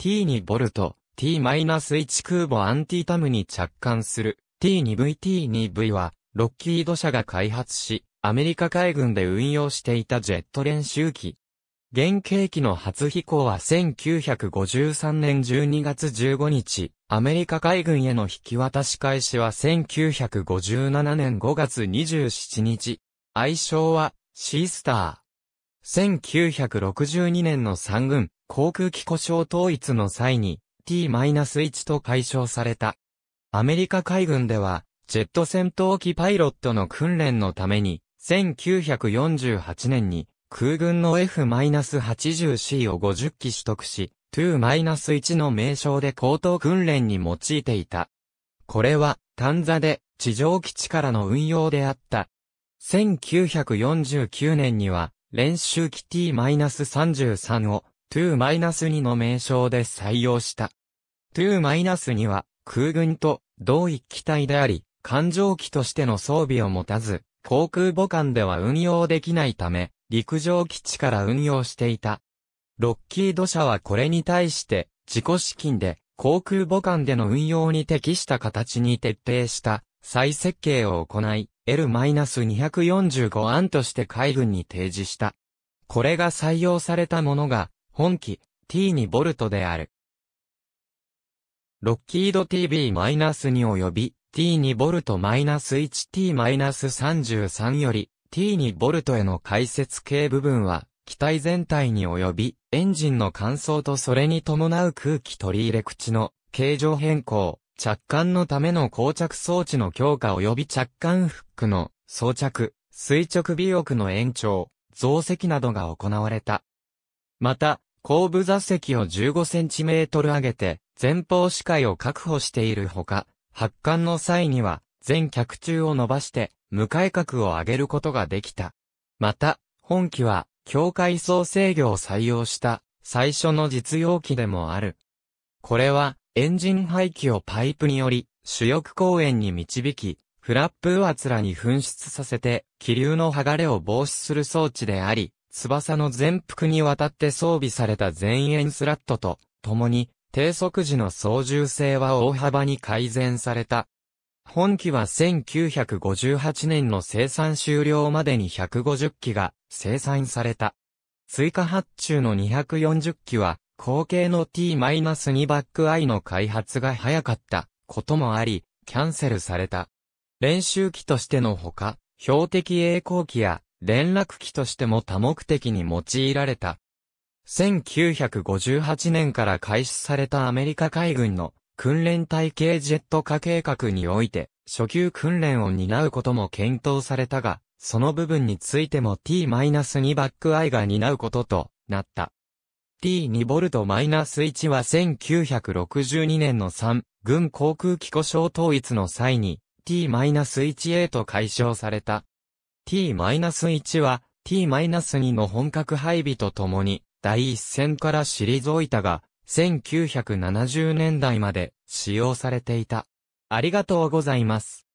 t2 ボルト、t-1 空母アンティタムに着艦する t2vt2v は、ロッキード社が開発し、アメリカ海軍で運用していたジェット練習機。原型機の初飛行は1953年12月15日、アメリカ海軍への引き渡し開始は1957年5月27日。愛称は、シースター。1962年の三軍航空機故障統一の際に T-1 と解消された。アメリカ海軍ではジェット戦闘機パイロットの訓練のために1948年に空軍の F-80C を50機取得し2-1の名称で高等訓練に用いていた。これは単座で地上基地からの運用であった。1949年には練習機 T-33 を2-2の名称で採用した。2-2は空軍と同一機体であり、艦上機としての装備を持たず、航空母艦では運用できないため、陸上基地から運用していた。ロッキード社はこれに対して、自己資金で航空母艦での運用に適した形に徹底した再設計を行い、L-245 案として海軍に提示した。これが採用されたものが、本機 T2 ボルトである。ロッキード TB-2 及び T2 ボルト -1T-33 より T2 ボルトへの解説系部分は、機体全体に及び、エンジンの乾燥とそれに伴う空気取り入れ口の形状変更、着艦のための膠着装置の強化及び着艦フックの装着、垂直尾翼の延長、増積などが行われた。また、後部座席を1 5トル上げて、前方視界を確保しているほか、発艦の際には、全脚柱を伸ばして、無改革を上げることができた。また、本機は、境界層制御を採用した、最初の実用機でもある。これは、エンジン排気をパイプにより、主翼公園に導き、フラップ上面に噴出させて、気流の剥がれを防止する装置であり、翼の全幅にわたって装備された前円スラットと、共に、低速時の操縦性は大幅に改善された。本機は1958年の生産終了までに150機が生産された。追加発注の240機は後継の T-2 バック I の開発が早かったこともあり、キャンセルされた。練習機としてのほか、標的栄光機や連絡機としても多目的に用いられた。1958年から開始されたアメリカ海軍の訓練体系ジェット化計画において、初級訓練を担うことも検討されたが、その部分についても T-2 バック I が担うこととなった。T2V-1 は1962年の3、軍航空機故障統一の際に T-1A と解消された。T-1 は T-2 の本格配備とともに第一線から退いたが、1970年代まで使用されていた。ありがとうございます。